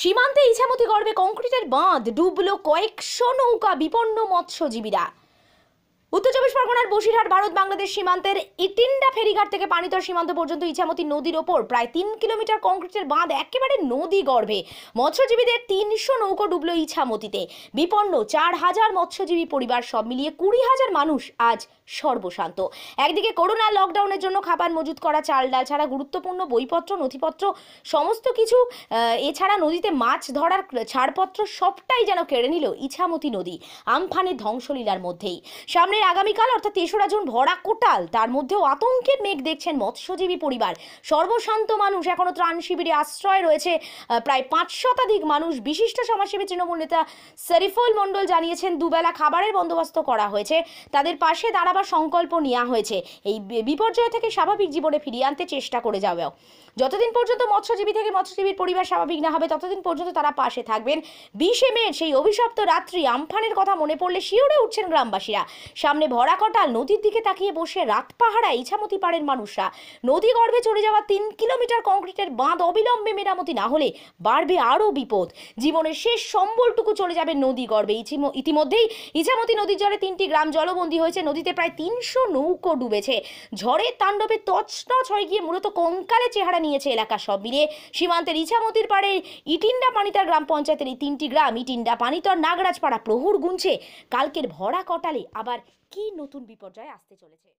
সীমান্তে ইছামতি গর্বে কংক্রিটের বাঁধ ডুবল কয়েকশো নৌকা বিপন্ন মৎস্যজীবীরা উত্তর চব্বিশ পরগনার বসিরহাট ভারত বাংলাদেশ সীমান্তের ইটিন্ডা ফেরিঘাট থেকে পানিতর সীমান্ত পর্যন্ত ইছামতি নদীর ওপর প্রায় তিন কিলোমিটার কংক্রিটের বাঁধ একেবারে নদী গর্ভে মৎস্যজীবীদের তিনশো নৌকো ডুবল ইছামতিতে বিপন্ন চার হাজার মৎস্যজীবী পরিবার সব মিলিয়ে কুড়ি হাজার মানুষ আজ সর্বশান্ত একদিকে করোনা লকডাউনের জন্য খাবার মজুত করা চাল ডাল ছাড়া গুরুত্বপূর্ণ বইপত্র নথিপত্র সমস্ত কিছু এছাড়া নদীতে মাছ ধরার ছাড়পত্র সবটাই যেন কেড়ে নিল ইছামতি নদী আমফানের ধ্বংসলীলার মধ্যেই সামনে আগামীকাল অর্থাৎ তেসরা জুন ভরা কোটাল তার মধ্যেও আতঙ্কের মেঘ দেখছেন মৎস্যজীবী পরিবার সর্বশান্ত মানুষ এখনও ত্রাণ শিবিরে আশ্রয় রয়েছে প্রায় পাঁচ শতাধিক মানুষ বিশিষ্ট সমাজসেবী তৃণমূল নেতা শরীফুল মণ্ডল জানিয়েছেন দুবেলা খাবারের বন্দোবস্ত করা হয়েছে তাদের পাশে দাঁড়াবার সংকল্প নেওয়া হয়েছে এই বিপর্যয় থেকে স্বাভাবিক জীবনে ফিরিয়ে আনতে চেষ্টা করে যাবেও যতদিন পর্যন্ত মৎস্যজীবী থেকে মৎস্যজীবীর পরিবার স্বাভাবিক না হবে ততদিন পর্যন্ত তারা পাশে থাকবেন বিশে মে সেই অভিশপ্ত রাত্রি আমফানের কথা মনে পড়লে শিওরে উঠছেন গ্রামবাসীরা সামনে ভরা কটাল নদীর দিকে তাকিয়ে বসে রাত পাহারা ইছামতি পাড়ের মানুষরা নদী গর্ভে চলে যাওয়া তিন কিলোমিটার কংক্রিটের বাঁধ অবিলম্বে মেরামতি না হলে বাড়বে আরও বিপদ জীবনের শেষ সম্বলটুকু চলে যাবে নদী গর্ভে ইতিমধ্যেই ইছামতি নদীর জলে তিনটি গ্রাম জলবন্দী হয়েছে নদীতে প্রায় তিনশো নৌকো ডুবেছে ঝড়ের তাণ্ডবে তছনছ হয়ে গিয়ে মূলত কঙ্কালে চেহারা নিয়েছে এলাকা সব মিলিয়ে সীমান্তের ইছামতির পাড়ে ইটিন্ডা পানিতার গ্রাম পঞ্চায়েতের এই তিনটি গ্রাম ইটিন্ডা পানিতর নাগরাজপাড়া প্রহুর গুনছে কালকের ভরা কটালে আবার কি নতুন বিপর্যয় আসতে চলেছে